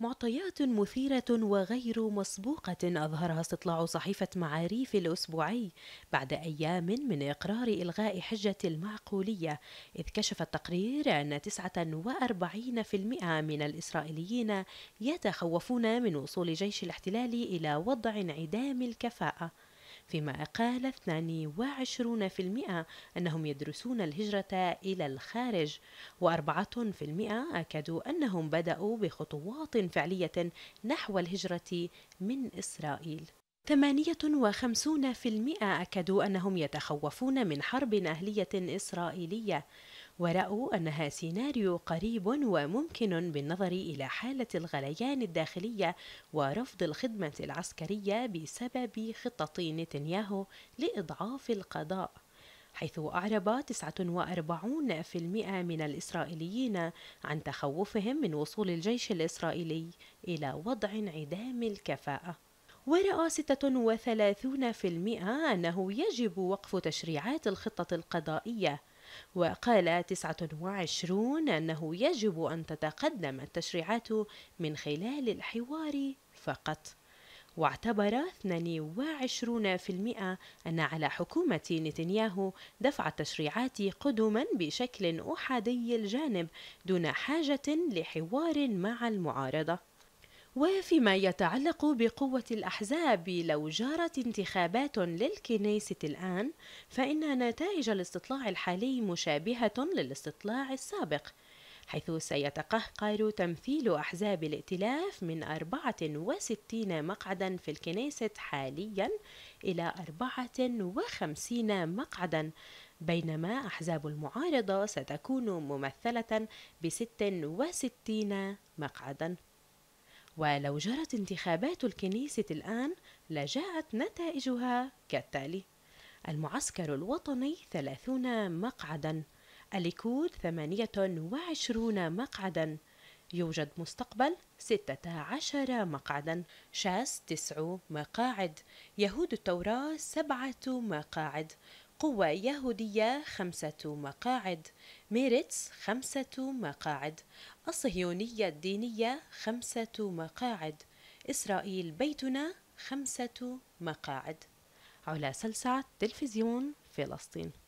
معطيات مثيرة وغير مسبوقة أظهرها استطلاع صحيفة معاريف الأسبوعي بعد أيام من إقرار إلغاء حجة المعقولية، إذ كشف التقرير أن 49% من الإسرائيليين يتخوفون من وصول جيش الاحتلال إلى وضع انعدام الكفاءة. فيما أقال 22% أنهم يدرسون الهجرة إلى الخارج و4% أكدوا أنهم بدأوا بخطوات فعلية نحو الهجرة من إسرائيل 58% أكدوا أنهم يتخوفون من حرب أهلية إسرائيلية ورأوا أنها سيناريو قريب وممكن بالنظر إلى حالة الغليان الداخلية ورفض الخدمة العسكرية بسبب خطة نتنياهو لإضعاف القضاء حيث أعرب 49% من الإسرائيليين عن تخوفهم من وصول الجيش الإسرائيلي إلى وضع انعدام الكفاءة ورأى 36% أنه يجب وقف تشريعات الخطة القضائية وقال 29 أنه يجب أن تتقدم التشريعات من خلال الحوار فقط واعتبر 22% أن على حكومة نتنياهو دفع التشريعات قدما بشكل أحادي الجانب دون حاجة لحوار مع المعارضة وفيما يتعلق بقوة الأحزاب لو جرت انتخابات للكنيسة الآن فإن نتائج الاستطلاع الحالي مشابهة للاستطلاع السابق حيث سيتقهقر تمثيل أحزاب الائتلاف من 64 مقعدا في الكنيسة حاليا إلى 54 مقعدا بينما أحزاب المعارضة ستكون ممثلة ب 66 مقعدا ولو جرت انتخابات الكنيسة الآن لجاءت نتائجها كالتالي المعسكر الوطني 30 مقعدا الليكود 28 مقعدا يوجد مستقبل 16 مقعدا شاس 9 مقاعد يهود التوراة 7 مقاعد قوة يهودية خمسة مقاعد ميريتس خمسة مقاعد الصهيونية الدينية خمسة مقاعد إسرائيل بيتنا خمسة مقاعد على سلسعة تلفزيون فلسطين